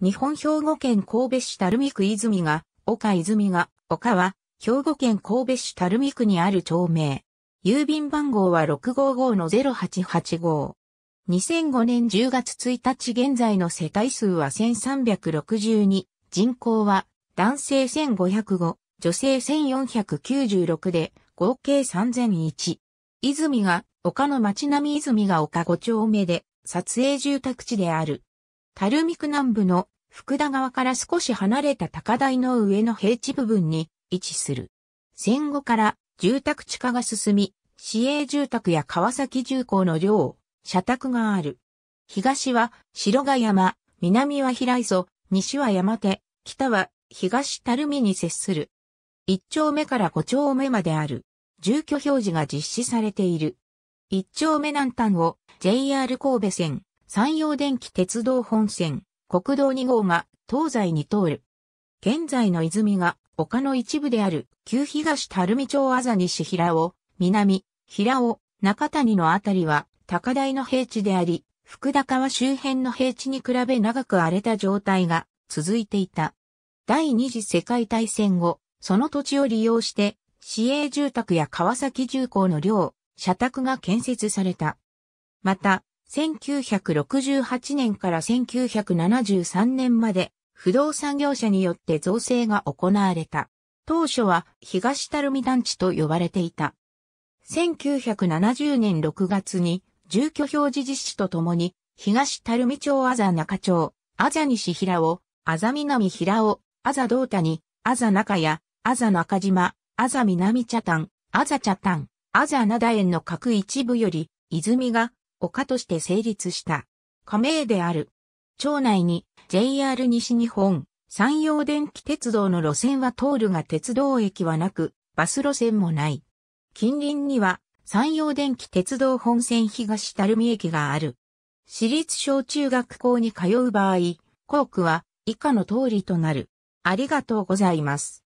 日本兵庫県神戸市垂水区泉が、岡泉が、岡は、兵庫県神戸市垂水区にある町名。郵便番号は655-0885。2005年10月1日現在の世帯数は1362、人口は男性1505、女性1496で合計3001。泉が丘の町並み泉が丘5丁目で撮影住宅地である。垂水区南部の福田川から少し離れた高台の上の平地部分に位置する。戦後から住宅地化が進み、市営住宅や川崎重工の寮、社宅がある。東は白ヶ山、南は平磯、西は山手、北は東垂水に接する。一丁目から五丁目まである。住居表示が実施されている。一丁目南端を JR 神戸線、山陽電気鉄道本線、国道2号が東西に通る。現在の泉が丘の一部である旧東垂水町あざ西平尾、南、平尾、中谷のあたりは高台の平地であり、福田川周辺の平地に比べ長く荒れた状態が続いていた。第二次世界大戦後、その土地を利用して、市営住宅や川崎重工の寮、社宅が建設された。また、1968年から1973年まで不動産業者によって造成が行われた。当初は東垂水団地と呼ばれていた。1970年6月に住居表示実施とともに東垂水町あざ中町、あざ西平尾、あざ南平尾、あざ道谷、あざ中谷、あざ中島、あざ南茶炭、あざ茶炭、あざ灘園の各一部より、泉が丘として成立した。加盟である。町内に JR 西日本、山陽電気鉄道の路線は通るが鉄道駅はなく、バス路線もない。近隣には山陽電気鉄道本線東垂水駅がある。私立小中学校に通う場合、校区は以下の通りとなる。ありがとうございます。